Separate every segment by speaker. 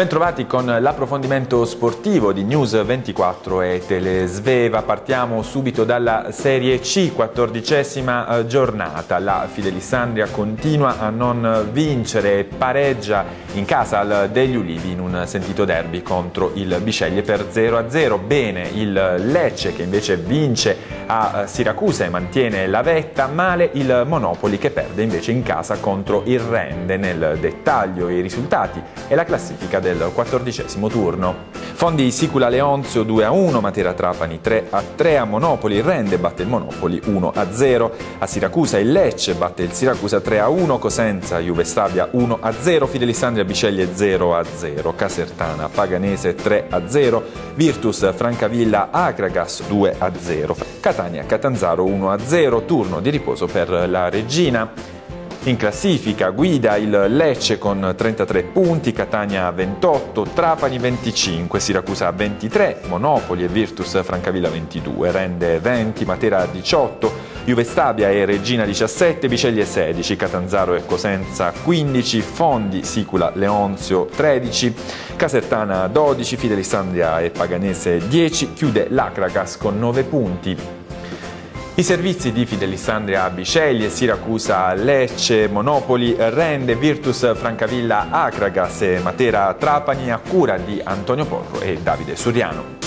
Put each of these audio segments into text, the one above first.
Speaker 1: Bentrovati con l'approfondimento sportivo di News 24 e Telesveva. Partiamo subito dalla Serie C, quattordicesima eh, giornata. La Fidelissandria continua a non vincere, pareggia in casa al degli Ulivi in un sentito derby contro il Bisceglie per 0-0. Bene il Lecce che invece vince a eh, Siracusa e mantiene la vetta, male il Monopoli che perde invece in casa contro il Rende. Nel dettaglio i risultati e la classifica del quattordicesimo turno. Fondi Sicula Leonzio 2-1, a Matera Trapani 3-3, a a Monopoli il Rende batte il Monopoli 1-0, a a Siracusa il Lecce batte il Siracusa 3-1, a Cosenza Juve Stabia 1-0, Fidelisandria Bologna Biceglie 0 a 0, Casertana Paganese 3 a 0, Virtus Francavilla Acragas 2 a 0, Catania Catanzaro 1 a 0, turno di riposo per la Regina. In classifica guida il Lecce con 33 punti, Catania 28, Trapani 25, Siracusa 23, Monopoli e Virtus Francavilla 22, Rende 20, Matera 18, Juve Stabia e Regina 17, Viceglie 16, Catanzaro e Cosenza 15, Fondi, Sicula, Leonzio 13, Casertana 12, Fidelissandria e Paganese 10, chiude l'Acragas con 9 punti. I servizi di Fidelissandria a Biceglie, Siracusa Lecce, Monopoli, Rende, Virtus Francavilla, Acragas e Matera Trapani a cura di Antonio Porro e Davide Suriano.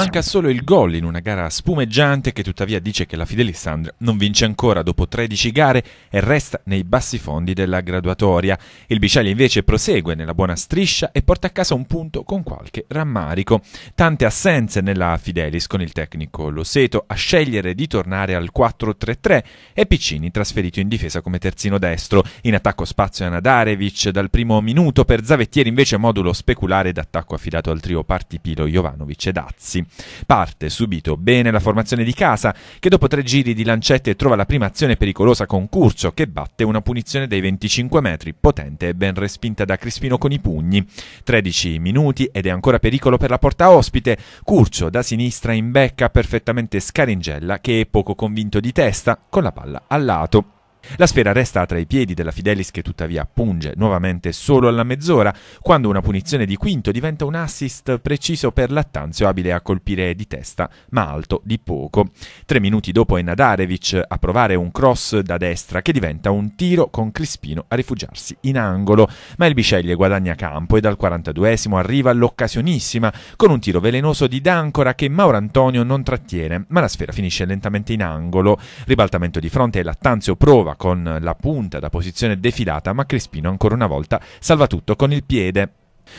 Speaker 1: Manca solo il gol in una gara spumeggiante che tuttavia dice che la Fidelissandria non vince ancora dopo 13 gare e resta nei bassi fondi della graduatoria. Il Bisceglie invece prosegue nella buona striscia e porta a casa un punto con qualche rammarico. Tante assenze nella Fidelis con il tecnico Loseto a scegliere di tornare al 4-3-3 e Piccini trasferito in difesa come terzino destro. In attacco spazio a Nadarevic dal primo minuto per Zavettieri invece modulo speculare d'attacco affidato al trio Partipilo, Jovanovic e Dazzi. Parte subito bene la formazione di casa, che dopo tre giri di lancette trova la prima azione pericolosa con Curcio, che batte una punizione dei 25 metri, potente e ben respinta da Crispino con i pugni. 13 minuti ed è ancora pericolo per la porta ospite. Curcio da sinistra imbecca perfettamente Scaringella, che è poco convinto di testa, con la palla al lato. La sfera resta tra i piedi della Fidelis che tuttavia punge nuovamente solo alla mezz'ora, quando una punizione di Quinto diventa un assist preciso per Lattanzio abile a colpire di testa, ma alto di poco. Tre minuti dopo è Nadarevic a provare un cross da destra che diventa un tiro con Crispino a rifugiarsi in angolo, ma il Bisceglie guadagna campo e dal 42esimo arriva l'occasionissima con un tiro velenoso di D'Ancora che Mauro Antonio non trattiene, ma la sfera finisce lentamente in angolo. Ribaltamento di fronte e Lattanzio prova prova con la punta da posizione defilata, ma Crespino ancora una volta salva tutto con il piede.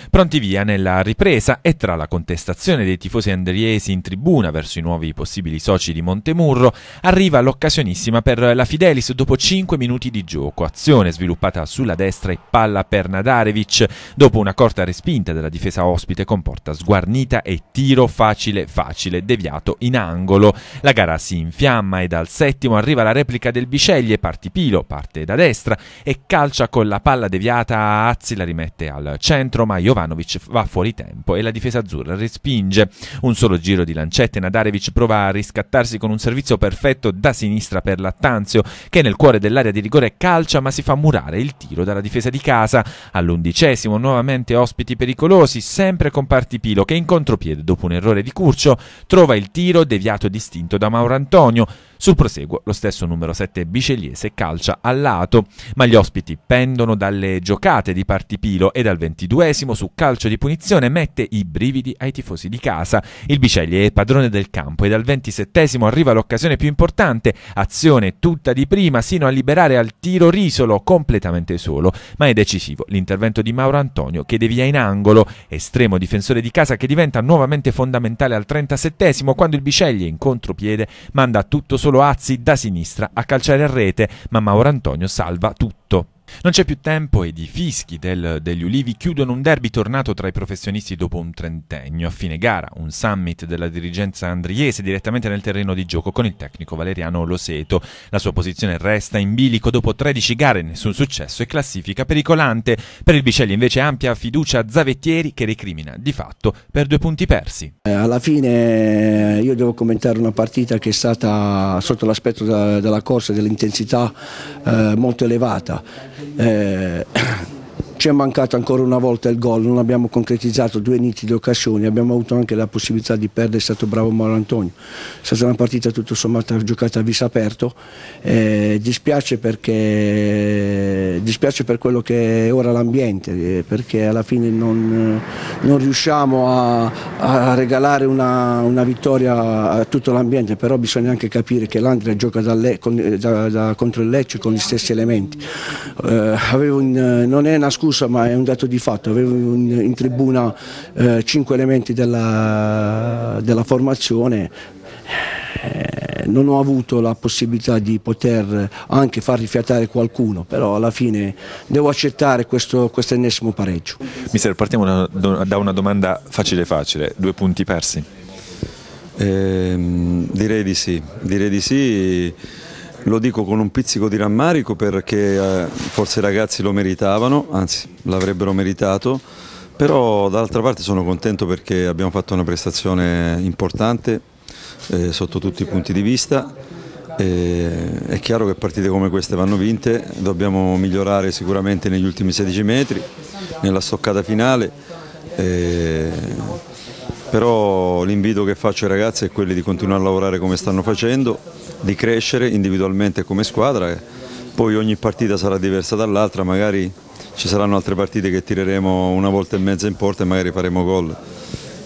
Speaker 1: Pronti via nella ripresa e tra la contestazione dei tifosi andriesi in tribuna verso i nuovi possibili soci di Montemurro, arriva l'occasionissima per la Fidelis dopo 5 minuti di gioco, azione sviluppata sulla destra e palla per Nadarevic, dopo una corta respinta della difesa ospite comporta sguarnita e tiro facile facile deviato in angolo. La gara si infiamma e dal settimo arriva la replica del Bisceglie, parti Pilo, parte da destra e calcia con la palla deviata, a Azzi la rimette al centro ma Jovanovic va fuori tempo e la difesa azzurra respinge. Un solo giro di lancette, Nadarevic prova a riscattarsi con un servizio perfetto da sinistra per Lattanzio, che nel cuore dell'area di rigore calcia ma si fa murare il tiro dalla difesa di casa. All'undicesimo nuovamente ospiti pericolosi, sempre con Partipilo che in contropiede dopo un errore di Curcio trova il tiro deviato e distinto da Mauro Antonio. Sul proseguo lo stesso numero 7 Biceliese calcia al lato, ma gli ospiti pendono dalle giocate di Partipilo e dal ventiduesimo primo su calcio di punizione mette i brividi ai tifosi di casa. Il Bicelli è il padrone del campo e dal 27 arriva l'occasione più importante, azione tutta di prima sino a liberare al tiro Risolo completamente solo, ma è decisivo l'intervento di Mauro Antonio che devia in angolo, estremo difensore di casa che diventa nuovamente fondamentale al 37 quando il Biceglie in contropiede manda tutto solo Azzi da sinistra a calciare a rete, ma Mauro Antonio salva tutto non c'è più tempo ed i fischi del, degli ulivi chiudono un derby tornato tra i professionisti dopo un trentennio. A fine gara, un summit della dirigenza andriese direttamente nel terreno di gioco con il tecnico valeriano Loseto. La sua posizione resta in bilico dopo 13 gare, nessun successo e classifica pericolante. Per il Bicelli invece ampia fiducia a Zavettieri che recrimina di fatto per due punti persi.
Speaker 2: Eh, alla fine eh, io devo commentare una partita che è stata sotto l'aspetto della corsa e dell'intensità eh, molto elevata. 呃。ci è mancato ancora una volta il gol, non abbiamo concretizzato due nitide occasioni, abbiamo avuto anche la possibilità di perdere, è stato bravo Mauro Antonio, è stata una partita tutto sommato giocata a viso aperto, eh, dispiace, perché, dispiace per quello che è ora l'ambiente, eh, perché alla fine non, non riusciamo a, a, regalare una, una vittoria a tutto l'ambiente, però bisogna anche capire che l'Andrea gioca da, da, da, contro il Lecce con gli stessi elementi. Eh, in, non è nascosto esclusa, ma è un dato di fatto. Avevo in, tribuna eh, cinque elementi della, della formazione. Eh, non ho avuto la possibilità di poter anche far rifiatare qualcuno, però alla fine devo accettare questo quest ennesimo pareggio.
Speaker 1: Mister, partiamo una, da una domanda facile
Speaker 3: facile, due punti persi. Eh, direi di sì, direi di sì lo dico con un pizzico di rammarico perché eh, forse i ragazzi lo meritavano, anzi l'avrebbero meritato, però d'altra parte sono contento perché abbiamo fatto una prestazione importante eh, sotto tutti i punti di vista. Eh, è chiaro che partite come queste vanno vinte, dobbiamo migliorare sicuramente negli ultimi 16 metri, nella stoccata finale, però l'invito che faccio ai ragazzi è quello di continuare a lavorare come stanno facendo di crescere individualmente come squadra, poi ogni partita sarà diversa dall'altra, magari ci saranno altre partite che tireremo una volta e mezza in porta e magari faremo gol,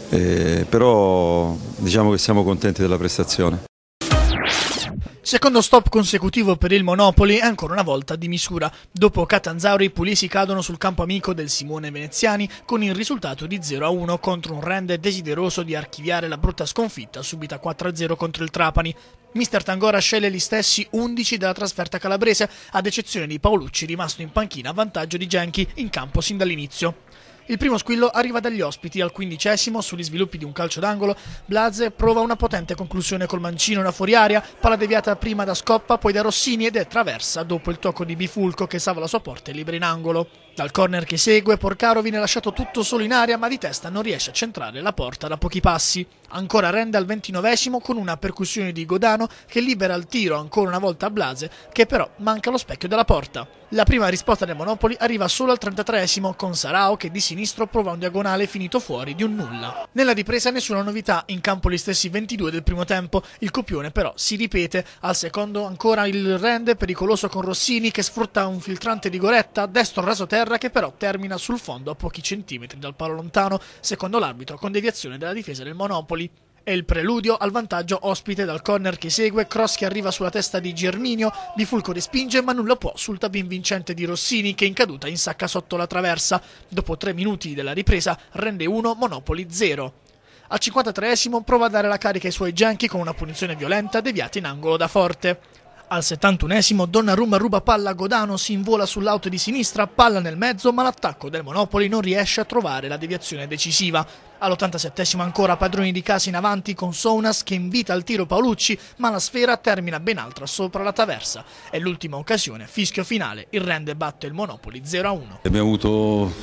Speaker 3: eh, però diciamo che siamo contenti della prestazione.
Speaker 4: Secondo stop consecutivo per il Monopoli, ancora una volta di misura. Dopo Catanzauri, i pulisi cadono sul campo amico del Simone Veneziani con il risultato di 0-1 contro un render desideroso di archiviare la brutta sconfitta subita 4-0 contro il Trapani. Mister Tangora sceglie gli stessi 11 della trasferta calabrese, ad eccezione di Paolucci rimasto in panchina a vantaggio di Genchi in campo sin dall'inizio. Il primo squillo arriva dagli ospiti al quindicesimo sugli sviluppi di un calcio d'angolo. Blaz prova una potente conclusione col mancino una fuori aria, palla deviata prima da Scoppa, poi da Rossini ed è traversa dopo il tocco di Bifulco che salva la sua porta e libera in angolo. Dal corner che segue, Porcaro viene lasciato tutto solo in aria, ma di testa non riesce a centrare la porta da pochi passi. Ancora rende al ventinovesimo con una percussione di Godano che libera il tiro ancora una volta a Blase, che però manca lo specchio della porta. La prima risposta del Monopoli arriva solo al trentatreesimo, con Sarao che di sinistro prova un diagonale finito fuori di un nulla. Nella ripresa nessuna novità, in campo gli stessi 22 del primo tempo, il copione però si ripete, al secondo ancora il rende pericoloso con Rossini che sfrutta un filtrante di Goretta, destro raso terra terra che però termina sul fondo a pochi centimetri dal palo lontano, secondo l'arbitro con deviazione della difesa del Monopoli. È il preludio al vantaggio ospite dal corner che segue, cross che arriva sulla testa di Germinio, Di Fulco respinge ma nulla può sul tabin vincente di Rossini che in caduta insacca sotto la traversa. Dopo tre minuti della ripresa rende 1 Monopoli 0. Al 53esimo prova a dare la carica ai suoi Genki con una punizione violenta deviata in angolo da forte. Al 71esimo Donnarumma ruba palla a Godano, si invola sull'auto di sinistra, palla nel mezzo, ma l'attacco del Monopoli non riesce a trovare la deviazione decisiva. All'87 ancora padroni di casa in avanti con Sonas che invita al tiro Paolucci, ma la sfera termina ben altra sopra la traversa. È l'ultima occasione, fischio finale, il Rende batte il Monopoli 0-1.
Speaker 3: Abbiamo avuto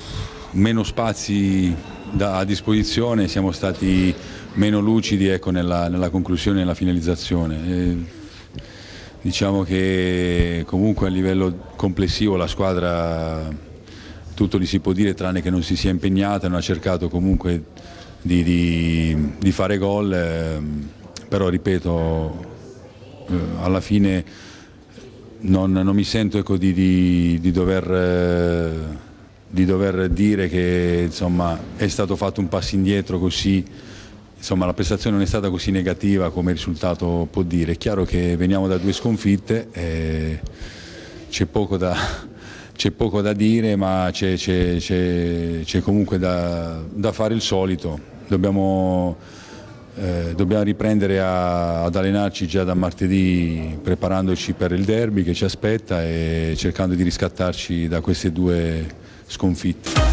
Speaker 3: meno spazi da, a disposizione, siamo stati meno lucidi ecco, nella, nella, conclusione e nella finalizzazione. E eh, Diciamo che comunque a livello complessivo la squadra tutto gli si può dire tranne che non si sia impegnata, non ha cercato comunque di, di, di fare gol, eh, però ripeto eh, alla fine non, non mi sento ecco, di, di, dover, eh, di dover dire che insomma, è stato fatto un passo indietro così Insomma la prestazione non è stata così negativa come il risultato può dire, è chiaro che veniamo da due sconfitte, eh, c'è poco da, c'è poco da dire ma c'è, c'è, c'è, c'è comunque da, da, fare il solito, dobbiamo, eh, dobbiamo riprendere a, ad allenarci già da martedì preparandoci per il derby che ci aspetta e cercando di riscattarci da queste due sconfitte.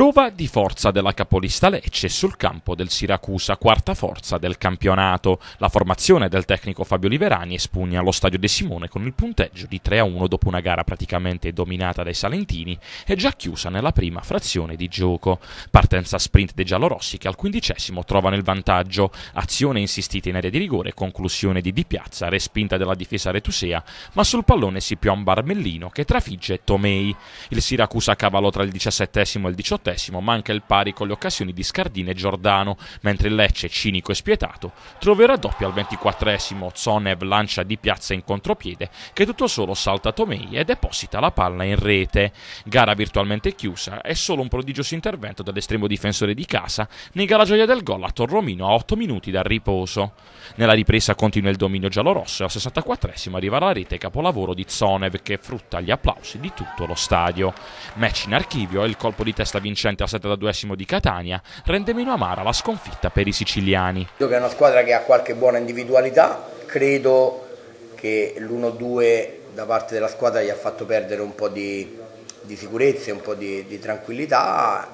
Speaker 3: Prova di forza della capolista Lecce
Speaker 5: sul campo del Siracusa, quarta forza del campionato. La formazione del tecnico Fabio Liverani espugna allo stadio De Simone con il punteggio di 3-1 dopo una gara praticamente dominata dai Salentini e già chiusa nella prima frazione di gioco. Partenza sprint dei giallorossi che al quindicesimo trovano il vantaggio, azione insistita in area di rigore, conclusione di Di Piazza, respinta della difesa retusea, ma sul pallone si piomba Armellino che trafigge Tomei. Il Siracusa cavalò tra il diciassettesimo e il diciottesimo pessimo, manca il pari con le occasioni di Scardini e Giordano, mentre il Lecce, cinico e spietato, troverà doppio al 24 Zonev lancia di piazza in contropiede, che tutto solo salta Tomei e deposita la palla in rete. Gara virtualmente chiusa e solo un prodigioso intervento dall'estremo difensore di casa nega la gioia del gol a Torromino a 8 minuti dal riposo. Nella ripresa continua il dominio giallorosso e al 64 arriva la rete capolavoro di Zonev che frutta gli applausi di tutto lo stadio. Match in archivio e il colpo di testa vincente vincente a 7 da di Catania rende meno amara la sconfitta per i siciliani.
Speaker 2: Io che è una squadra che ha qualche buona individualità, credo che l'1-2 da parte della squadra gli ha fatto perdere un po' di, di sicurezza e un po' di, di tranquillità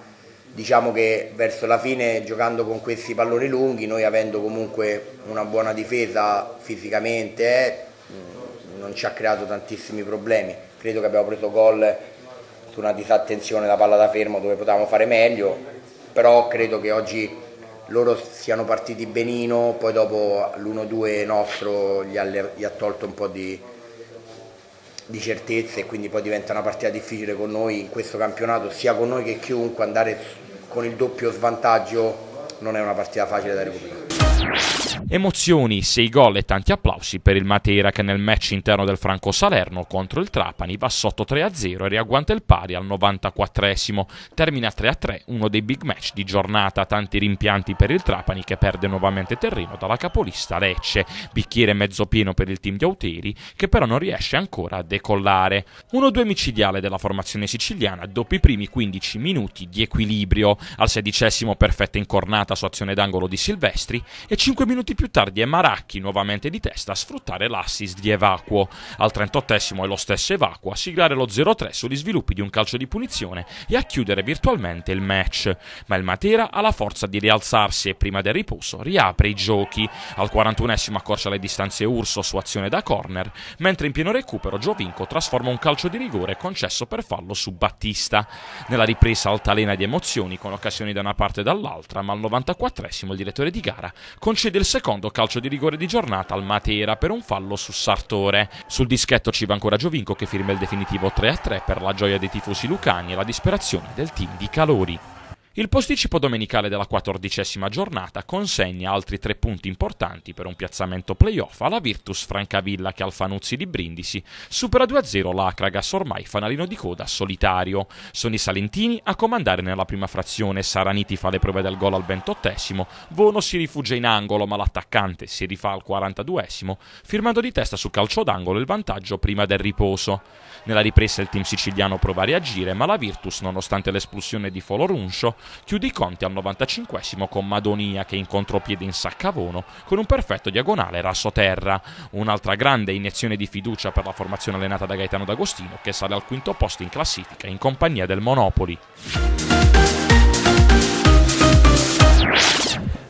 Speaker 2: diciamo che verso la fine giocando con questi palloni lunghi, noi avendo comunque una buona difesa fisicamente, eh, non ci ha creato tantissimi problemi. Credo che abbiamo preso gol una disattenzione da palla da fermo dove potevamo fare meglio, però credo che oggi loro siano partiti benino, poi dopo l'1-2 nostro gli ha, gli ha, tolto un po' di, di certezze e quindi poi diventa una partita difficile con noi in questo campionato, sia con noi che chiunque andare con il doppio svantaggio non è una partita facile da recuperare.
Speaker 5: Emozioni, 6 gol e tanti applausi per il Matera che nel match interno del Franco Salerno contro il Trapani va sotto 3-0 e riagguanta il pari al 94esimo. Termina 3-3, uno dei big match di giornata, tanti rimpianti per il Trapani che perde nuovamente terreno dalla capolista Lecce, bicchiere mezzo pieno per il team di Auteri che però non riesce ancora a decollare. 1-2 micidiale della formazione siciliana dopo i primi 15 minuti di equilibrio, al sedicesimo perfetta incornata su azione d'angolo di Silvestri e 5 minuti più tardi è Maracchi nuovamente di testa a sfruttare l'assist di Evacuo. Al 38 è lo stesso Evacuo a siglare lo 0-3 sugli sviluppi di un calcio di punizione e a chiudere virtualmente il match. Ma il Matera ha la forza di rialzarsi e prima del riposo riapre i giochi. Al 41esimo accorcia le distanze Urso su azione da corner, mentre in pieno recupero Giovinco trasforma un calcio di rigore concesso per fallo su Battista. Nella ripresa altalena di emozioni con occasioni da una parte e dall'altra, ma al 94 il direttore di gara concede il secondo secondo calcio di rigore di giornata al Matera per un fallo su Sartore. Sul dischetto ci va ancora Giovinco che firma il definitivo 3-3 per la gioia dei tifosi lucani e la disperazione del team di Calori. Il posticipo domenicale della quattordicesima giornata consegna altri tre punti importanti per un piazzamento playoff alla Virtus Francavilla che al Fanuzzi di Brindisi supera 2-0 l'Acragas ormai fanalino di coda solitario. Sono i Salentini a comandare nella prima frazione, Saraniti fa le prove del gol al ventottesimo, Vono si rifugia in angolo ma l'attaccante si rifà al 42esimo, firmando di testa su calcio d'angolo il vantaggio prima del riposo. Nella ripresa il team siciliano prova a reagire ma la Virtus nonostante l'espulsione di Foloruncio Chiude i conti al 95 con Madonia che in contropiede in Saccavono con un perfetto diagonale rasso terra. Un'altra grande iniezione di fiducia per la formazione allenata da Gaetano D'Agostino che sale al quinto posto in classifica
Speaker 1: in compagnia del Monopoli.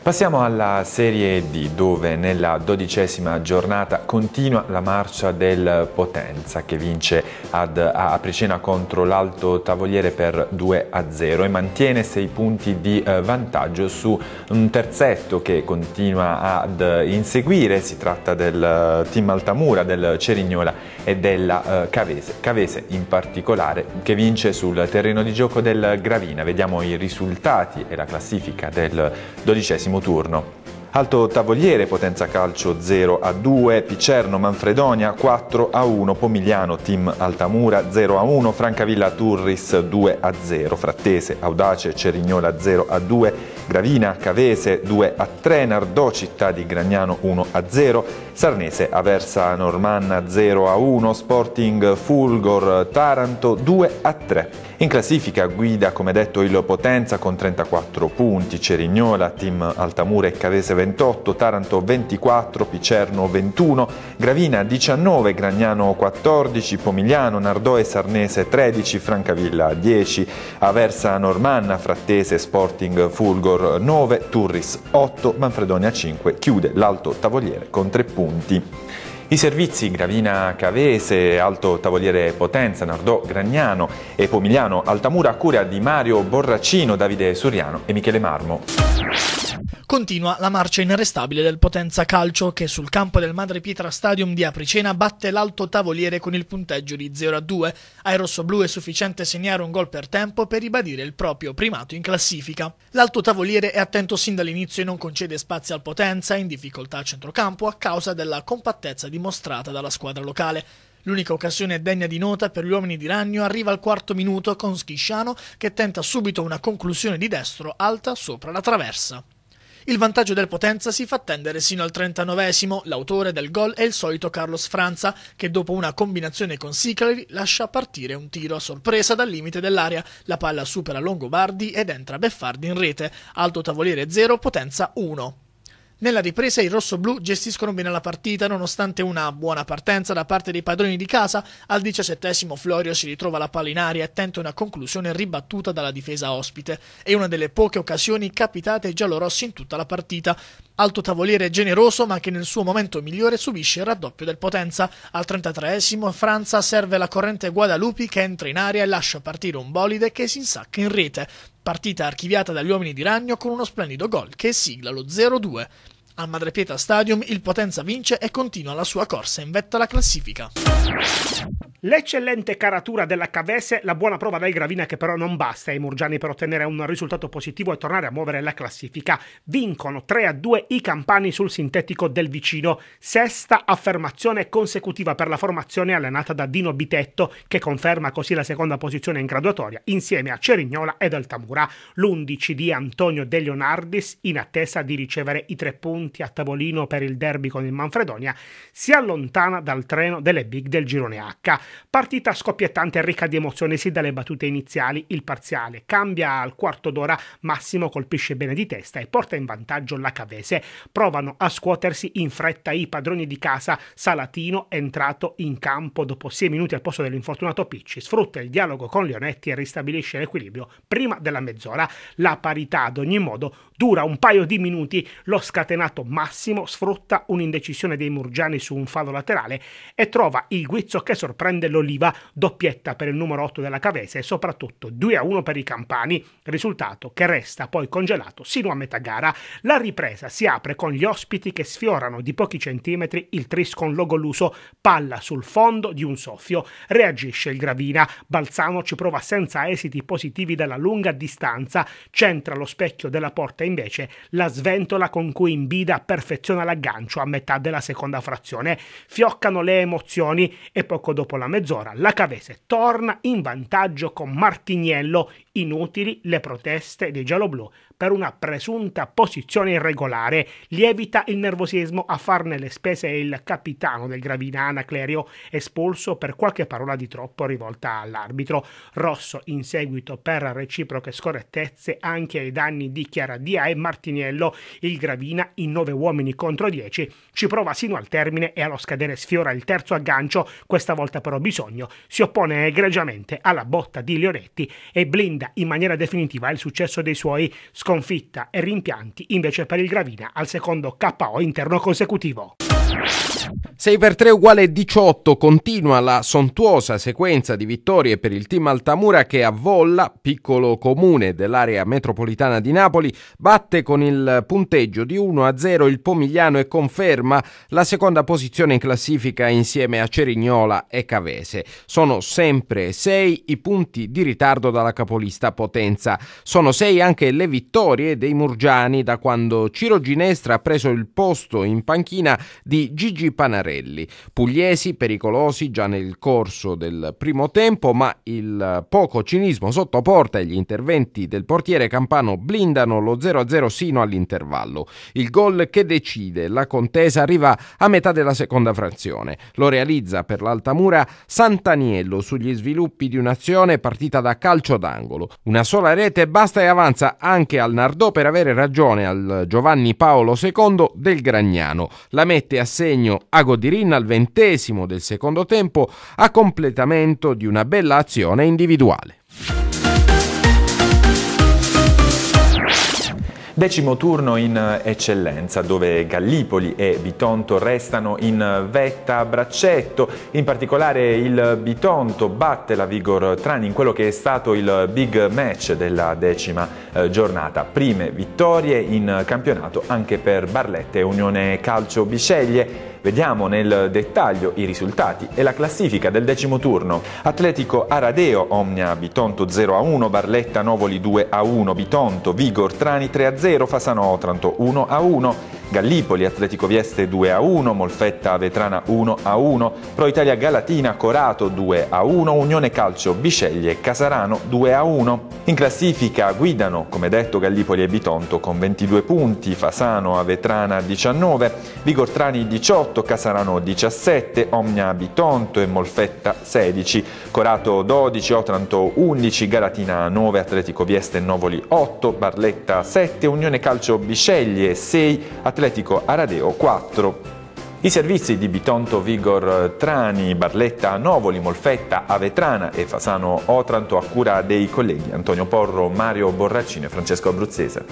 Speaker 1: Passiamo alla Serie D dove nella dodicesima giornata continua la marcia del Potenza che vince ad, a, a contro l'Alto Tavoliere per 2 0 e mantiene 6 punti di eh, vantaggio su un terzetto che continua ad eh, inseguire, si tratta del eh, team Altamura, del Cerignola e della Cavese. Cavese in particolare che vince sul terreno di gioco del Gravina. Vediamo i risultati e la classifica del dodicesimo primo turno. Alto Tavogliere, Potenza Calcio 0 a 2, Picerno Manfredonia 4 a 1, Pomigliano Team Altamura 0 a 1, Francavilla Turris 2 a 0, Frattese Audace Cerignola 0 a 2, Gravina Cavese 2 a 3, Nardò Città di Gragnano 1 a 0, Sarnese Aversa Normanna 0 a 1, Sporting Fulgor Taranto 2 a 3. In classifica guida come detto il Potenza con 34 punti, Cerignola, Team Altamura e Cavese 28, Taranto 24, Picerno 21, Gravina 19, Gragnano 14, Pomigliano, Nardò e Sarnese 13, Francavilla 10, Aversa Normanna, Frattese, Sporting Fulgor 9, Turris 8, Manfredonia 5, chiude l'alto tavoliere con 3 punti 稳定。I servizi Gravina Cavese, Alto Tavoliere Potenza, Nardò Gragnano e Pomigliano Altamura a cura di Mario Borracino, Davide Suriano e Michele Marmo.
Speaker 4: Continua la marcia inarrestabile del Potenza Calcio che sul campo del Madre Pietra Stadium di Apricena batte l'alto tavoliere con il punteggio di 0 a 2. Ai rossoblù è sufficiente segnare un gol per tempo per ribadire il proprio primato in classifica. L'alto tavoliere è attento sin dall'inizio e non concede spazi al Potenza in difficoltà a centrocampo a causa della compattezza di dimostrata dalla squadra locale. L'unica occasione degna di nota per gli uomini di Ragno arriva al quarto minuto con Schisciano che tenta subito una conclusione di destro alta sopra la traversa. Il vantaggio del Potenza si fa attendere sino al 39esimo, l'autore del gol è il solito Carlos Franza, che dopo una combinazione con Sicari lascia partire un tiro a sorpresa dal limite dell'area. La palla supera Longobardi ed entra Beffardi in rete. Alto tavoliere 0, Potenza 1. Nella ripresa i rossoblù gestiscono bene la partita nonostante una buona partenza da parte dei padroni di casa. Al diciassettesimo Florio si ritrova la palla in aria e tenta una conclusione ribattuta dalla difesa ospite. È una delle poche occasioni capitate ai giallorossi in tutta la partita. Alto tavoliere generoso ma che nel suo momento migliore subisce il raddoppio del potenza. Al 33esimo Franza serve la corrente Guadalupi che entra in aria e lascia partire un bolide che si insacca in rete. Partita archiviata dagli uomini di Ragno con uno splendido gol che sigla lo 0-2. Al Madrepieta Stadium il Potenza vince e continua la sua corsa in vetta alla classifica.
Speaker 6: L'eccellente caratura della Cavese, la buona prova del Gravina che però non basta ai Murgiani per ottenere un risultato positivo e tornare a muovere la classifica. Vincono 3 a 2 i campani sul sintetico del vicino, sesta affermazione consecutiva per la formazione allenata da Dino Bitetto che conferma così la seconda posizione in graduatoria insieme a Cerignola ed Altamura, l'11 di Antonio De Leonardis in attesa di ricevere i tre punti a tavolino per il derby con il Manfredonia, si allontana dal treno delle big del girone H. Partita scoppiettante e ricca di emozione sin dalle battute iniziali, il parziale cambia al quarto d'ora, Massimo colpisce bene di testa e porta in vantaggio la Cavese. Provano a scuotersi in fretta i padroni di casa, Salatino entrato in campo dopo 6 minuti al posto dell'infortunato Picci, sfrutta il dialogo con Leonetti e ristabilisce l'equilibrio prima della mezz'ora. La parità ad ogni modo dura un paio di minuti, lo scatenato Massimo sfrutta un'indecisione dei Murgiani su un falo laterale e trova il guizzo che sorprende dell'Oliva, doppietta per il numero 8 della Cavese e soprattutto 2-1 a per i Campani, risultato che resta poi congelato sino a metà gara. La ripresa si apre con gli ospiti che sfiorano di pochi centimetri il tris con luso, palla sul fondo di un soffio. Reagisce il Gravina, Balzano ci prova senza esiti positivi dalla lunga distanza, centra lo specchio della porta invece la sventola con cui Imbida perfeziona l'aggancio a metà della seconda frazione. Fioccano le emozioni e poco dopo la prima mezz'ora la Cavese torna in vantaggio con Martiniello, inutili le proteste dei gialloblu per una presunta posizione irregolare. Lievita il nervosismo a farne le spese il capitano del Gravina Anaclerio, espulso per qualche parola di troppo rivolta all'arbitro. Rosso in seguito per reciproche scorrettezze anche ai danni di Chiara Dia e Martiniello. Il Gravina in 9 uomini contro 10 ci prova sino al termine e allo scadere sfiora il terzo aggancio, questa volta però bisogno, si oppone egregiamente alla botta di Lioretti e blinda in maniera definitiva il successo dei suoi scorretti sconfitta e rimpianti invece per il Gravina al secondo KO interno consecutivo.
Speaker 7: 6 per 3 uguale 18, continua la sontuosa sequenza di vittorie per il team Altamura che a Volla, piccolo comune dell'area metropolitana di Napoli, batte con il punteggio di 1 a 0 il Pomigliano e conferma la seconda posizione in classifica insieme a Cerignola e Cavese. Sono sempre 6 i punti di ritardo dalla capolista Potenza. Sono 6 anche le vittorie storie dei Murgiani da quando Ciro Ginestra ha preso il posto in panchina di Gigi Panarelli. Pugliesi pericolosi già nel corso del primo tempo, ma il poco cinismo sotto porta e gli interventi del portiere campano blindano lo 0-0 sino all'intervallo. Il gol che decide la contesa arriva a metà della seconda frazione. Lo realizza per l'Altamura Santaniello sugli sviluppi di un'azione partita da calcio d'angolo. Una sola rete basta e avanza anche al al Nardò per avere ragione al Giovanni Paolo II del Gragnano. La mette a segno a Godirin al ventesimo del secondo tempo a completamento di una bella azione individuale.
Speaker 1: Decimo turno in eccellenza dove Gallipoli e Bitonto restano in vetta a braccetto, in particolare il Bitonto batte la Vigor Trani in quello che è stato il big match della decima eh, giornata. Prime vittorie in campionato anche per Barlette e Unione Calcio Bisceglie Vediamo nel dettaglio i risultati e la classifica del decimo turno. Atletico Aradeo, Omnia Bitonto 0 a 1, Barletta Novoli 2 a 1, Bitonto, Vigor Trani 3 a 0, Fasano Otranto 1 a 1, Gallipoli, Atletico Vieste 2-1, a Molfetta Vetrana 1-1, a Pro Italia Galatina, Corato 2-1, a Unione Calcio Bisceglie Casarano 2-1. a In classifica guidano, come detto, Gallipoli e Bitonto con 22 punti, Fasano a Vetrana 19, Vigortrani 18, Casarano 17, Omnia Bitonto e Molfetta 16, Corato 12, Otranto 11, Galatina 9, Atletico Vieste Novoli 8, Barletta 7, Unione Calcio Bisceglie 6, Atletico Atletico Aradeo 4 i servizi di Bitonto, Vigor, Trani, Barletta, Novoli, Molfetta, Avetrana e Fasano Otranto a cura dei colleghi Antonio Porro, Mario Borraccino e Francesco Abruzzese.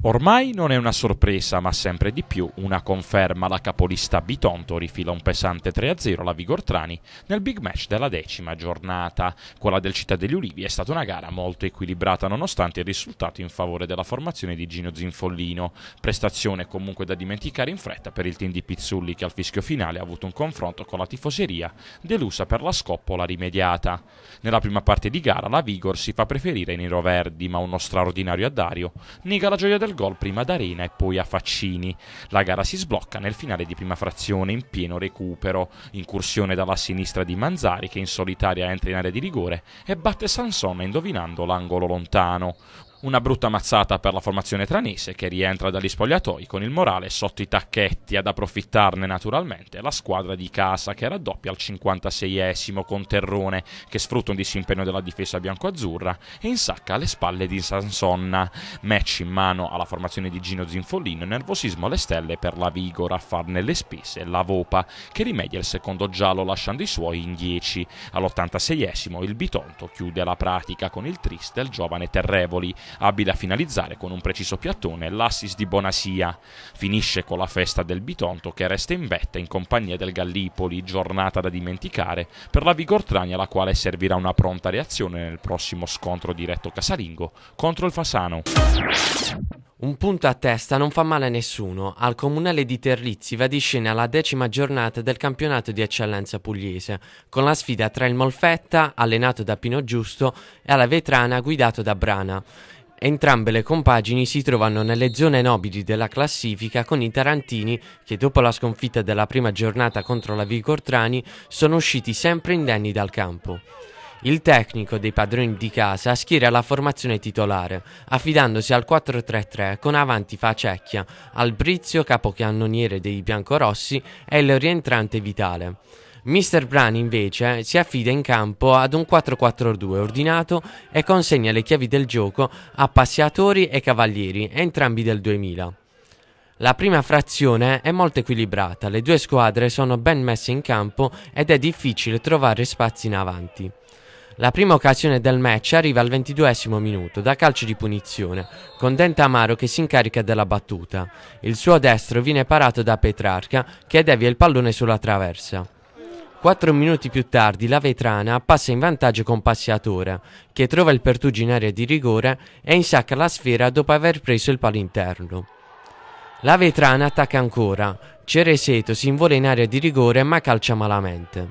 Speaker 5: Ormai non è una sorpresa, ma sempre di più una conferma. La capolista Bitonto rifila un pesante 3-0 alla Vigor Trani nel big match della decima giornata. Quella del Città degli Ulivi è stata una gara molto equilibrata, nonostante il risultato in favore della formazione di Gino Zinfollino. Prestazione comunque da dimenticare in fretta per il team di Pizzo. Mazzulli che al fischio finale ha avuto un confronto con la tifoseria, delusa per la scoppola rimediata. Nella prima parte di gara la Vigor si fa preferire ai neroverdi, ma uno straordinario addario nega la gioia del gol prima ad Arena e poi a Faccini. La gara si sblocca nel finale di prima frazione in pieno recupero, incursione dalla sinistra di Manzari che in solitaria entra in area di rigore e batte Sansone indovinando l'angolo lontano. Una brutta mazzata per la formazione tranese che rientra dagli spogliatoi con il morale sotto i tacchetti ad approfittarne naturalmente la squadra di casa che raddoppia al 56esimo con Terrone che sfrutta un disimpegno della difesa biancoazzurra e insacca alle spalle di Sansonna. Match in mano alla formazione di Gino Zinfollino e nervosismo alle stelle per la Vigora a farne le spese la Vopa che rimedia il secondo giallo lasciando i suoi in 10. All'86esimo il Bitonto chiude la pratica con il tris del giovane Terrevoli abile a finalizzare con un preciso piattone l'assist di Bonasia. Finisce con la festa del Bitonto che resta in vetta in compagnia del Gallipoli, giornata da dimenticare per la Vigortrani alla quale servirà una pronta reazione
Speaker 8: nel prossimo scontro diretto casalingo contro il Fasano. Un punto a testa non fa male a nessuno. Al comunale di Terlizzi va di scena la decima giornata del campionato di eccellenza pugliese, con la sfida tra il Molfetta, allenato da Pino Giusto, e la Vetrana, guidato da Brana. Entrambe le compagini si trovano nelle zone nobili della classifica con i tarantini che dopo la sconfitta della prima giornata contro la Vigortrani sono usciti sempre indenni dal campo. Il tecnico dei padroni di casa schiera la formazione titolare, affidandosi al 4-3-3 con avanti Facecchia, Albrizio capocannoniere dei biancorossi e il rientrante Vitale. Mr. Brown invece si affida in campo ad un 4-4-2 ordinato e consegna le chiavi del gioco a Passiatori e Cavalieri, entrambi del 2000. La prima frazione è molto equilibrata, le due squadre sono ben messe in campo ed è difficile trovare spazi in avanti. La prima occasione del match arriva al 22 minuto da calcio di punizione, con Dente Amaro che si incarica della battuta. Il suo destro viene parato da Petrarca che devia il pallone sulla traversa. Quattro minuti più tardi la Vetrana passa in vantaggio con Passiatora, che trova il Pertugi in area di rigore e insacca la sfera dopo aver preso il palo interno. La Vetrana attacca ancora, Cereseto si invola in area di rigore ma calcia malamente.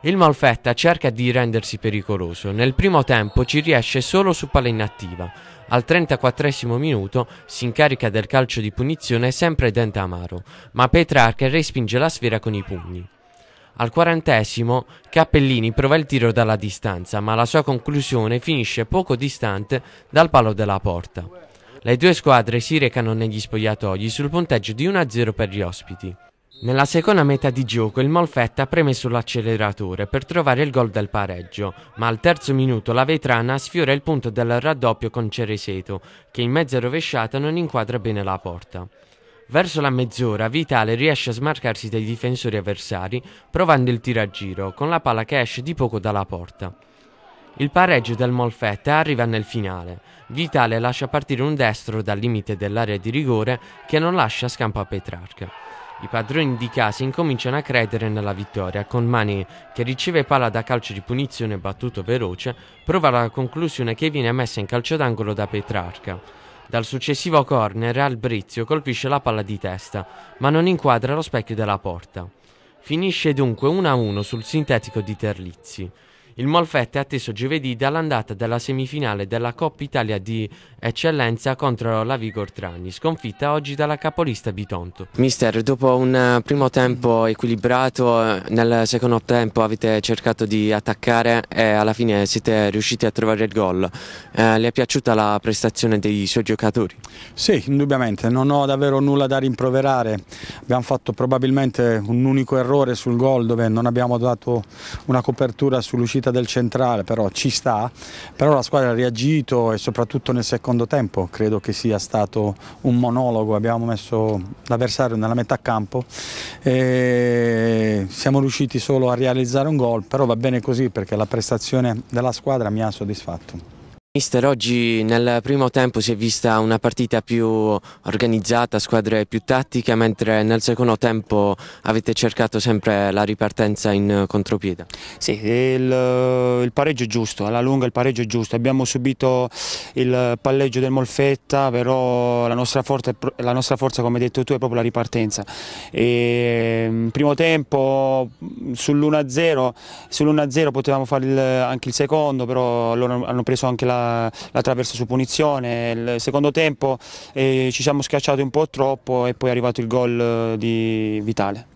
Speaker 8: Il Malfetta cerca di rendersi pericoloso, nel primo tempo ci riesce solo su palla inattiva, al 34 minuto si incarica del calcio di punizione sempre dente amaro, ma Petrarca respinge la sfera con i pugni. Al quarantesimo, Cappellini prova il tiro dalla distanza, ma la sua conclusione finisce poco distante dal palo della porta. Le due squadre si recano negli spogliatoi sul punteggio di 1-0 per gli ospiti. Nella seconda metà di gioco il Molfetta preme sull'acceleratore per trovare il gol del pareggio, ma al terzo minuto la Vetrana sfiora il punto del raddoppio con Cereseto, che in mezza rovesciata non inquadra bene la porta. Verso la mezz'ora Vitale riesce a smarcarsi dai difensori avversari provando il tiragiro con la palla che esce di poco dalla porta. Il pareggio del Molfetta arriva nel finale. Vitale lascia partire un destro dal limite dell'area di rigore che non lascia scampo a Petrarca. I padroni di casa incominciano a credere nella vittoria con Mani che riceve palla da calcio di punizione battuto veloce, prova la conclusione che viene messa in calcio d'angolo da Petrarca. Dal successivo corner Albrizio colpisce la palla di testa, ma non inquadra lo specchio della porta. Finisce dunque 1-1 sul sintetico di Terlizzi. Il Molfetta è atteso giovedì dall'andata della semifinale della Coppa Italia di Eccellenza contro la Vigor Trani, sconfitta oggi dalla capolista Bitonto. Mister, dopo un eh, primo tempo equilibrato, eh, nel secondo tempo avete cercato di attaccare e alla fine siete riusciti a trovare il gol. Eh, le è piaciuta la prestazione dei suoi giocatori? Sì, indubbiamente,
Speaker 9: non ho davvero nulla da rimproverare. Abbiamo fatto probabilmente un unico errore sul gol dove non abbiamo dato una copertura sull'uscita finita del centrale, però ci sta, però la squadra ha reagito e soprattutto nel secondo tempo credo che sia stato un monologo, abbiamo messo l'avversario nella metà campo e siamo riusciti solo a realizzare un gol, però va bene così perché la prestazione della squadra mi ha soddisfatto.
Speaker 8: Mister, oggi nel primo tempo si è vista una partita più organizzata, squadre più tattiche, mentre nel secondo tempo avete cercato sempre la ripartenza in contropiede.
Speaker 9: Sì, il, il pareggio è giusto, alla lunga il pareggio è giusto. Abbiamo subito il palleggio del Molfetta, però la nostra, forte, la nostra forza, come hai detto tu, è proprio la ripartenza. E, mm, primo tempo sull'1-0 mm, sull'1-0 potevamo fare il, anche il secondo, però loro hanno preso anche la la, traversa su punizione, il secondo tempo eh, ci siamo schiacciati un po' troppo e poi è arrivato il gol eh, di Vitale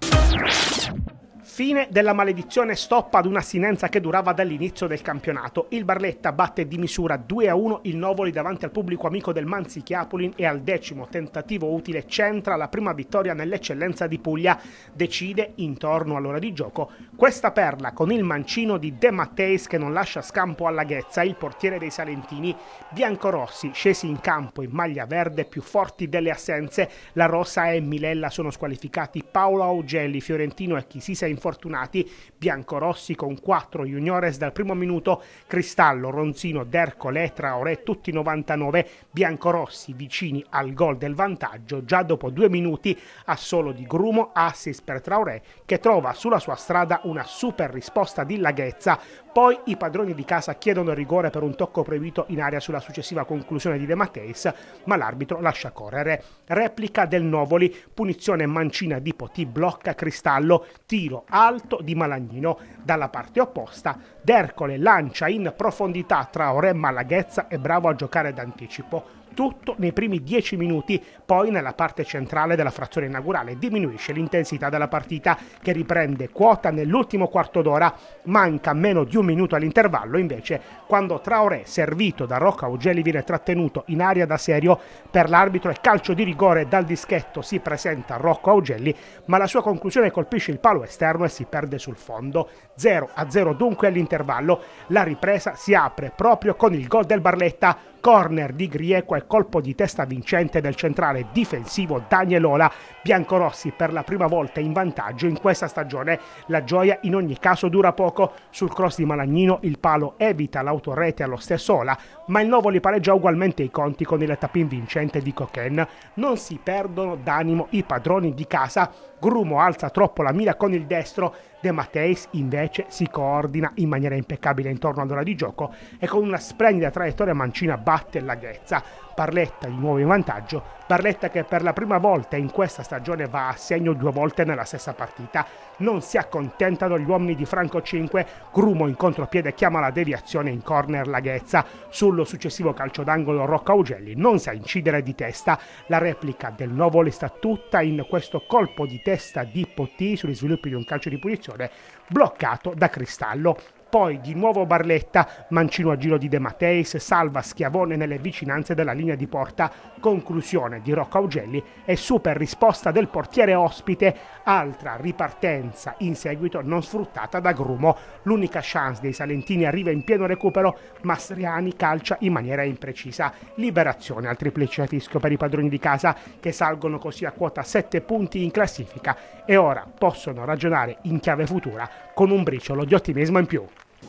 Speaker 6: fine della maledizione stoppa ad un'assinenza che durava dall'inizio del campionato. Il Barletta batte di misura 2-1 il Novoli davanti al pubblico amico del Manzi Chiapulin e al decimo tentativo utile centra la prima vittoria nell'eccellenza di Puglia. Decide, intorno all'ora di gioco, questa perla con il mancino di De Matteis che non lascia scampo alla Ghezza, il portiere dei Salentini. Biancorossi, scesi in campo in maglia verde, più forti delle assenze. La Rossa e Milella sono squalificati. Paolo Augelli, Fiorentino e Chisisa in forza fortunati biancorossi con 4 juniores dal primo minuto, Cristallo, Ronzino, Derco, Letra, Ore, tutti 99, biancorossi vicini al gol del vantaggio già dopo due minuti a solo di Grumo, assist per Traoré che trova sulla sua strada una super risposta di laghezza, poi i padroni di casa chiedono rigore per un tocco proibito in aria sulla successiva conclusione di De Matteis, ma l'arbitro lascia correre. Replica del Novoli, punizione mancina di Poti blocca Cristallo, tiro a alto di Malagnino. Dalla parte opposta, D'Ercole lancia in profondità tra Traoré Malaghezza e bravo a giocare d'anticipo tutto nei primi 10 minuti, poi nella parte centrale della frazione inaugurale diminuisce l'intensità della partita che riprende quota nell'ultimo quarto d'ora, manca meno di un minuto all'intervallo invece quando Traoré servito da Rocca Ugelli viene trattenuto in aria da serio per l'arbitro e calcio di rigore dal dischetto si presenta Rocco Augelli ma la sua conclusione colpisce il palo esterno e si perde sul fondo 0 a 0 dunque all'intervallo la ripresa si apre proprio con il gol del Barletta corner di Grieco e colpo di testa vincente del centrale difensivo Daniel Ola. Biancorossi per la prima volta in vantaggio in questa stagione. La gioia in ogni caso dura poco. Sul cross di Malagnino il palo evita l'autorete allo stesso Ola, ma il Novoli pareggia ugualmente i conti con il tapin vincente di Coquen. Non si perdono d'animo i padroni di casa Grumo alza troppo la mira con il destro, De Matteis invece si coordina in maniera impeccabile intorno all'ora di gioco e con una splendida traiettoria Mancina batte la Ghezza. Parletta di nuovo in vantaggio Barletta che per la prima volta in questa stagione va a segno due volte nella stessa partita. Non si accontentano gli uomini di Franco 5, Grumo in contropiede chiama la deviazione in corner Laghezza. Sullo successivo calcio d'angolo Rocca Ugelli non sa incidere di testa. La replica del Novoli sta tutta in questo colpo di testa di Potti sugli sviluppi di un calcio di punizione bloccato da Cristallo poi di nuovo Barletta, Mancino a giro di De Matteis, salva Schiavone nelle vicinanze della linea di porta, conclusione di Rocca Augelli e super risposta del portiere ospite altra ripartenza in seguito non sfruttata da Grumo. L'unica chance dei Salentini arriva in pieno recupero, Mastriani calcia in maniera imprecisa. Liberazione al triplice fischio per i padroni di casa che salgono così a quota 7 punti in classifica e ora possono ragionare in chiave futura con un briciolo di ottimismo in più.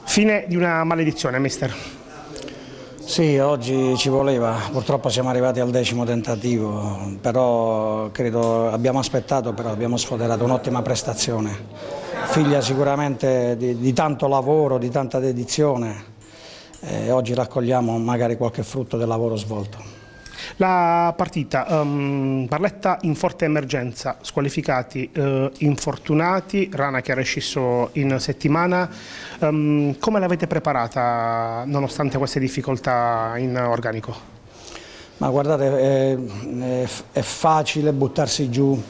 Speaker 6: Fine di una maledizione, mister.
Speaker 9: Sì, oggi ci voleva, purtroppo siamo arrivati al decimo tentativo, però credo, abbiamo aspettato, però abbiamo sfoderato un'ottima prestazione, figlia sicuramente di, di, tanto lavoro, di tanta dedizione e oggi raccogliamo magari qualche frutto del lavoro svolto.
Speaker 6: La partita, um, Barletta in forte emergenza, squalificati, eh, infortunati, Rana che ha rescisso in settimana, um, come l'avete preparata nonostante queste difficoltà in organico? Ma guardate, è,
Speaker 9: è facile buttarsi giù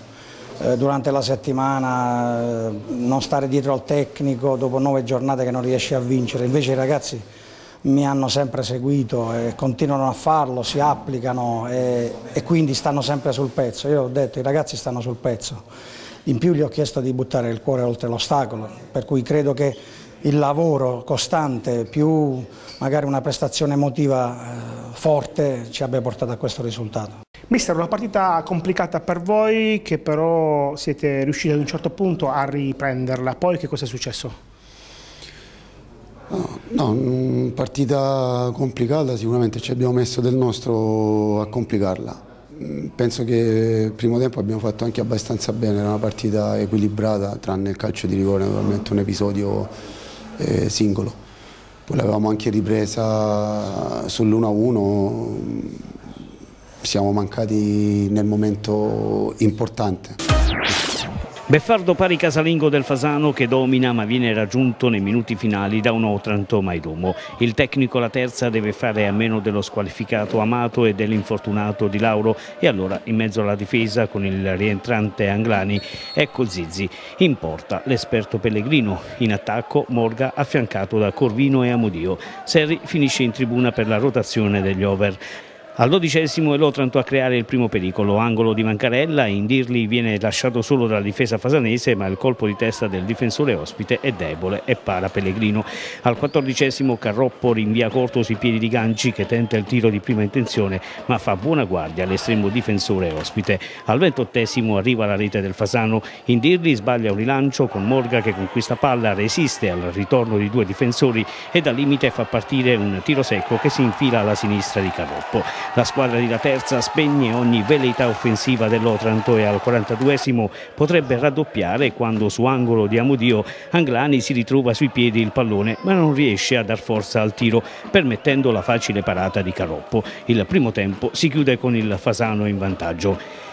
Speaker 9: eh, durante la settimana, eh, non stare dietro al tecnico dopo nove giornate che non riesci a vincere, invece i ragazzi mi hanno sempre seguito e continuano a farlo, si applicano e, e quindi stanno sempre sul pezzo. Io ho detto i ragazzi stanno sul pezzo, in più gli ho chiesto di buttare il cuore oltre l'ostacolo, per cui credo che il lavoro costante più magari una prestazione emotiva eh, forte ci abbia portato a questo risultato.
Speaker 6: Mister, una partita complicata per voi che però siete riusciti ad un certo punto a riprenderla, poi che cosa è successo?
Speaker 3: No, mm, partita complicata sicuramente, ci abbiamo messo del nostro a complicarla. Mm, penso che il primo tempo abbiamo fatto anche abbastanza bene, era una partita equilibrata, tranne il calcio di rigore, naturalmente un episodio eh, singolo. Poi l'avevamo anche ripresa sull'1-1, mm, siamo mancati nel momento importante.
Speaker 10: Beffardo pari casalingo del Fasano che domina ma viene raggiunto nei minuti finali da un Otranto Maidumo. Il tecnico la terza deve fare a meno dello squalificato Amato e dell'infortunato Di Lauro e allora in mezzo alla difesa con il rientrante Anglani ecco Zizzi. In porta l'esperto Pellegrino, in attacco Morga affiancato da Corvino e Amodio. Serri finisce in tribuna per la rotazione degli over. Al dodicesimo è Lotranto a creare il primo pericolo, angolo di Mancarella, Indirli viene lasciato solo dalla difesa fasanese ma il colpo di testa del difensore ospite è debole e para Pellegrino. Al quattordicesimo Carroppo rinvia corto sui piedi di Ganci che tenta il tiro di prima intenzione ma fa buona guardia all'estremo difensore ospite. Al ventottesimo arriva la rete del Fasano, Indirli sbaglia un rilancio con Morga che con questa palla, resiste al ritorno di due difensori e da limite fa partire un tiro secco che si infila alla sinistra di Carroppo. La squadra di La Terza spegne ogni velleità offensiva dell'Otranto e al 42esimo potrebbe raddoppiare quando su angolo di Amudio Anglani si ritrova sui piedi il pallone ma non riesce a dar forza al tiro permettendo la facile parata di Caroppo. Il primo tempo si chiude con il Fasano in vantaggio.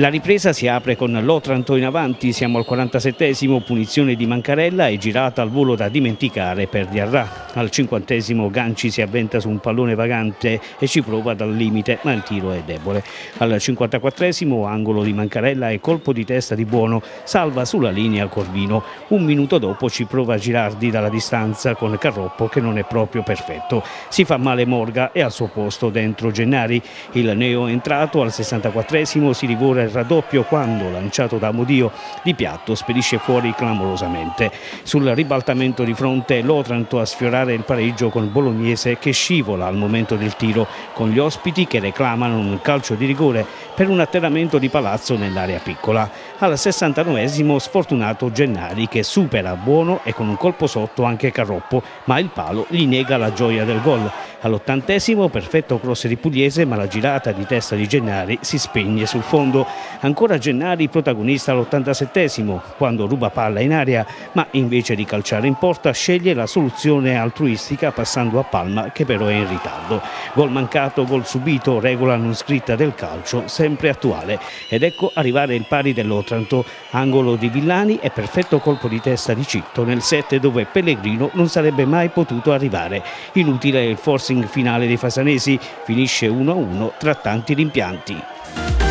Speaker 10: La ripresa si apre con l'Otranto in avanti, siamo al 47esimo, punizione di Mancarella e girata al volo da dimenticare per Diarra. Al 50esimo Ganci si avventa su un pallone vagante e ci prova dal limite, ma il tiro è debole. Al 54esimo angolo di Mancarella e colpo di testa di Buono, salva sulla linea Corvino. Un minuto dopo ci prova Girardi dalla distanza con Carroppo che non è proprio perfetto. Si fa male Morga e al suo posto dentro Gennari. Il neo entrato al 64esimo si divora il raddoppio quando, lanciato da Modio di piatto, spedisce fuori clamorosamente. Sul ribaltamento di fronte Lotranto a sfiorare il pareggio con Bolognese che scivola al momento del tiro, con gli ospiti che reclamano un calcio di rigore per un atterramento di palazzo nell'area piccola. Al 69 sfortunato Gennari che supera Buono e con un colpo sotto anche Carroppo, ma il palo gli nega la gioia del gol. All'ottantesimo perfetto cross di Pugliese ma la girata di testa di Gennari si spegne sul fondo. Ancora Gennari protagonista all'ottantasettesimo quando ruba palla in aria ma invece di calciare in porta sceglie la soluzione altruistica passando a Palma che però è in ritardo. Gol mancato, gol subito, regola non scritta del calcio sempre attuale ed ecco arrivare il pari dell'Otranto. Angolo di Villani e perfetto colpo di testa di Citto nel 7 dove Pellegrino non sarebbe mai potuto arrivare. Inutile il forse pressing finale dei fasanesi. Finisce 1-1 tra tanti rimpianti.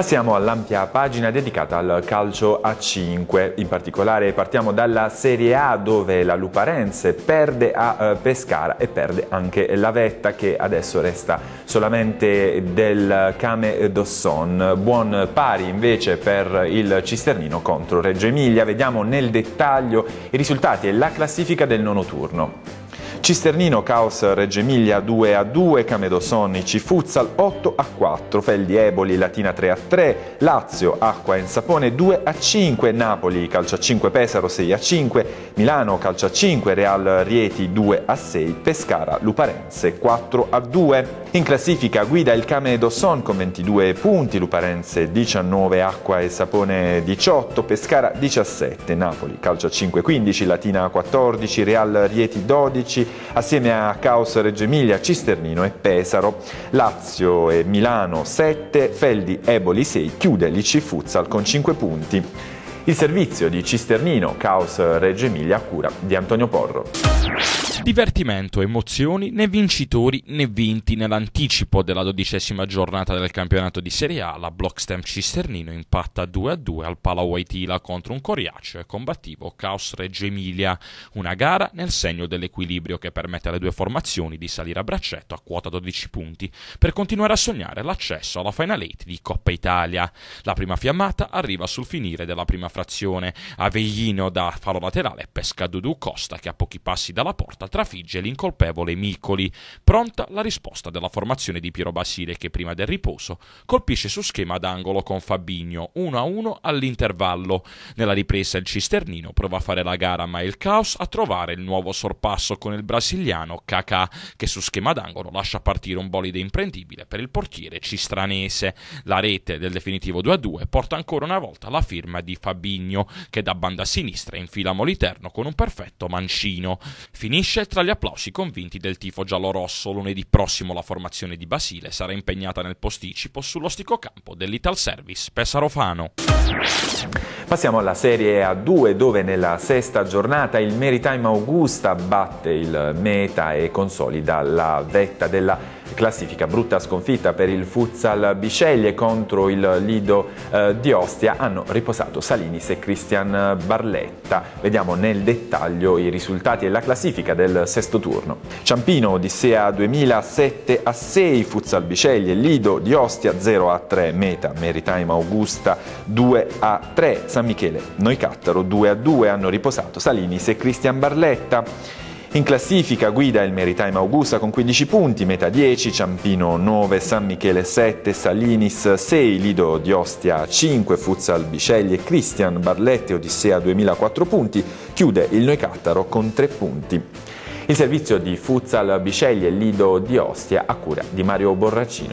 Speaker 1: Passiamo all'ampia pagina dedicata al calcio a 5, in particolare partiamo dalla Serie A dove la Luparense perde a eh, Pescara e perde anche la vetta che adesso resta solamente del Came Dosson. Buon pari invece per il Cisternino contro Reggio Emilia, vediamo nel dettaglio i risultati e la classifica del nono turno. Cisternino Caos Reggio Emilia 2 a 2, Camedo Sonnici Futsal 8 a 4, Felli Eboli Latina 3 a 3, Lazio Acqua e Sapone 2 a 5, Napoli Calcia 5 Pesaro 6 a 5, Milano Calcia 5, Real Rieti 2 a 6, Pescara Luparense 4 a 2. In classifica guida il Camedo Son con 22 punti, Luparense 19, Acqua e Sapone 18, Pescara 17, Napoli Calcia 5 15, Latina 14, Real Rieti 12, assieme a Caos Reggio Emilia, Cisternino e Pesaro, Lazio e Milano 7, Feldi Eboli 6, chiude l'IC Futsal con 5 punti. Il servizio di Cisternino, Caos Reggio Emilia, a cura di Antonio Porro.
Speaker 5: Divertimento, emozioni, né vincitori né vinti nell'anticipo della dodicesima giornata del campionato di Serie A, la Blockstamp Cisternino impatta 2-2 al Palau Waitila contro un coriaceo e combattivo Caos Reggio Emilia, una gara nel segno dell'equilibrio che permette alle due formazioni di salire a braccetto a quota 12 punti per continuare a sognare l'accesso alla Final 8 di Coppa Italia. La prima fiammata arriva sul finire della prima frazione, Aveglino da faro laterale pesca Dudu Costa che a pochi passi dalla porta trafigge l'incolpevole Miccoli. Pronta la risposta della formazione di Piero Basile che prima del riposo colpisce su schema d'angolo con Fabinho 1-1 all'intervallo. Nella ripresa il Cisternino prova a fare la gara ma è il caos a trovare il nuovo sorpasso con il brasiliano Kakà che su schema d'angolo lascia partire un bolide imprendibile per il portiere cistranese. La rete del definitivo 2-2 porta ancora una volta la firma di Fabinho che da banda sinistra infila Moliterno con un perfetto mancino. Finisce c'è tra gli applausi convinti del tifo giallorosso. Lunedì prossimo la formazione di Basile sarà impegnata nel posticipo sullo sticocampo dell'Ital Service Pesarofano.
Speaker 1: Passiamo alla Serie A2 dove nella sesta giornata il Maritime Augusta batte il Meta e consolida la vetta della Classifica brutta sconfitta per il futsal Bisceglie contro il Lido eh, di Ostia hanno riposato Salinis e Cristian Barletta. Vediamo nel dettaglio i risultati e la classifica del sesto turno. Ciampino Odissea 2007 a 6, futsal Bisceglie, Lido di Ostia 0 a 3, Meta, Maritime Augusta 2 a 3, San Michele Noicattaro 2 a 2 hanno riposato Salinis e Cristian Barletta. In classifica guida il Meritime Augusta con 15 punti, Meta 10, Ciampino 9, San Michele 7, Salinis 6, Lido di Ostia 5, Futsal Bisceglie, Cristian Barletti Odissea 2004 punti, chiude il Noi Cattaro con 3 punti. Il servizio di Futsal Bisceglie Lido di Ostia a cura di Mario Borracino.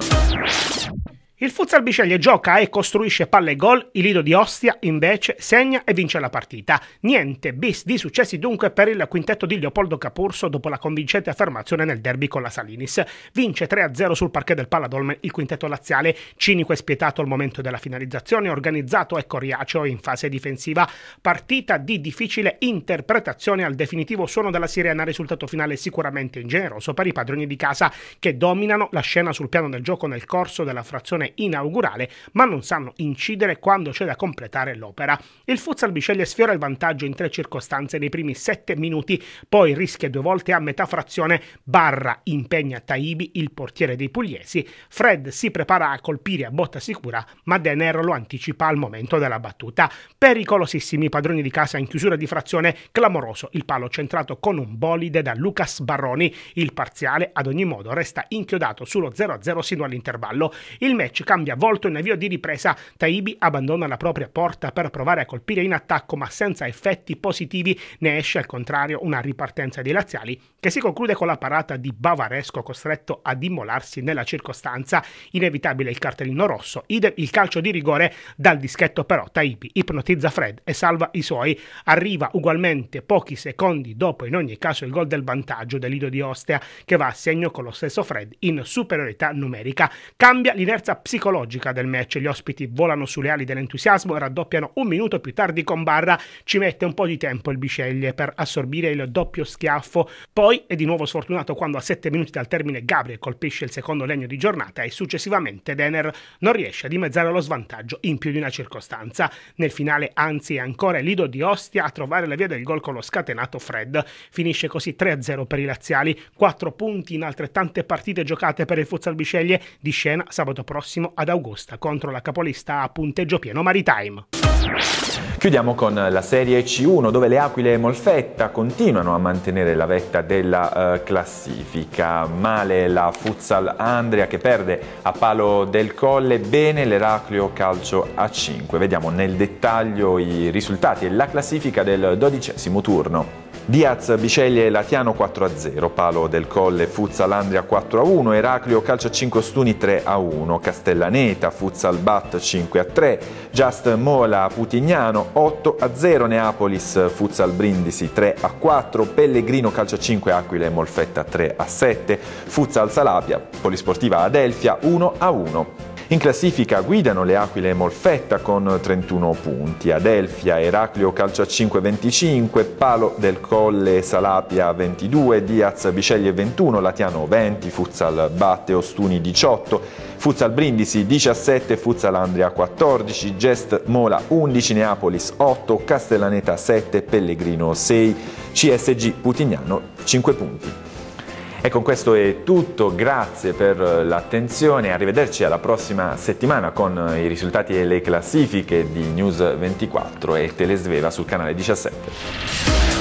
Speaker 6: Il futsal Biceglie gioca e costruisce palle e gol, il Lido di Ostia invece segna e vince la partita. Niente bis di successi dunque per il quintetto di Leopoldo Capurso dopo la convincente affermazione nel derby con la Salinis. Vince 3-0 sul parquet del Paladolme il quintetto laziale, cinico e spietato al momento della finalizzazione, organizzato e coriaceo in fase difensiva. Partita di difficile interpretazione al definitivo suono della sirena, risultato finale sicuramente ingeneroso per i padroni di casa che dominano la scena sul piano del gioco nel corso della frazione edizione inaugurale, ma non sanno incidere quando c'è da completare l'opera. Il Futsal Biceglie sfiora il vantaggio in tre circostanze nei primi sette minuti, poi rischia due volte a metà frazione, Barra impegna Taibi, il portiere dei pugliesi, Fred si prepara a colpire a botta sicura, ma De Nero lo anticipa al momento della battuta. Pericolosissimi i padroni di casa in chiusura di frazione, clamoroso il palo centrato con un bolide da Lucas Barroni. Il parziale ad ogni modo resta inchiodato sullo 0-0 sino all'intervallo. Il match Match cambia volto in avvio di ripresa, Taibi abbandona la propria porta per provare a colpire in attacco ma senza effetti positivi ne esce al contrario una ripartenza dei laziali che si conclude con la parata di Bavaresco costretto ad immolarsi nella circostanza, inevitabile il cartellino rosso, idem il calcio di rigore dal dischetto però Taibi ipnotizza Fred e salva i suoi, arriva ugualmente pochi secondi dopo in ogni caso il gol del vantaggio dell'Ido di Ostea, che va a segno con lo stesso Fred in superiorità numerica, cambia l'inerzia psicologica del match. Gli ospiti volano sulle ali dell'entusiasmo e raddoppiano un minuto più tardi con Barra. Ci mette un po' di tempo il Biceglie per assorbire il doppio schiaffo. Poi è di nuovo sfortunato quando a 7 minuti dal termine Gabriel colpisce il secondo legno di giornata e successivamente Denner non riesce a dimezzare lo svantaggio in più di una circostanza. Nel finale anzi è ancora Lido di Ostia a trovare la via del gol con lo scatenato Fred. Finisce così 3-0 per i laziali, 4 punti in altrettante partite giocate per il Futsal Biceglie di scena sabato prossimo prossimo ad Augusta contro la capolista a punteggio pieno Maritime.
Speaker 1: Chiudiamo con la Serie C1 dove le Aquile e Molfetta continuano a mantenere la vetta della eh, classifica. Male la Futsal Andrea che perde a palo del Colle, bene l'Eraclio Calcio a 5. Vediamo nel dettaglio i risultati e la classifica del dodicesimo turno. Diaz, Bicelli e Latiano 4-0, a Palo del Colle, Fuzza Landria 4-1, a Eraclio Calcio 5 Stuni 3-1, a Castellaneta, Futsal Bat 5-3, a Just Mola Putignano 8-0, a Neapolis Futsal Brindisi 3-4, a Pellegrino Calcio 5 Aquila e Molfetta 3-7, a Futsal Salabia, Polisportiva Adelfia 1-1. a in classifica guidano le Aquile Molfetta con 31 punti, Adelfia, Eraclio Calcia 5-25, Palo del Colle Salapia 22, Diaz Biceglie 21, Latiano 20, Futsal Batte Ostuni 18, Futsal Brindisi 17, Futsal Andria 14, Gest Mola 11, Neapolis 8, Castellaneta 7, Pellegrino 6, CSG Putignano 5 punti. E con questo è tutto, grazie per l'attenzione, arrivederci alla prossima settimana con i risultati e le classifiche di News 24 e Telesveva sul canale 17.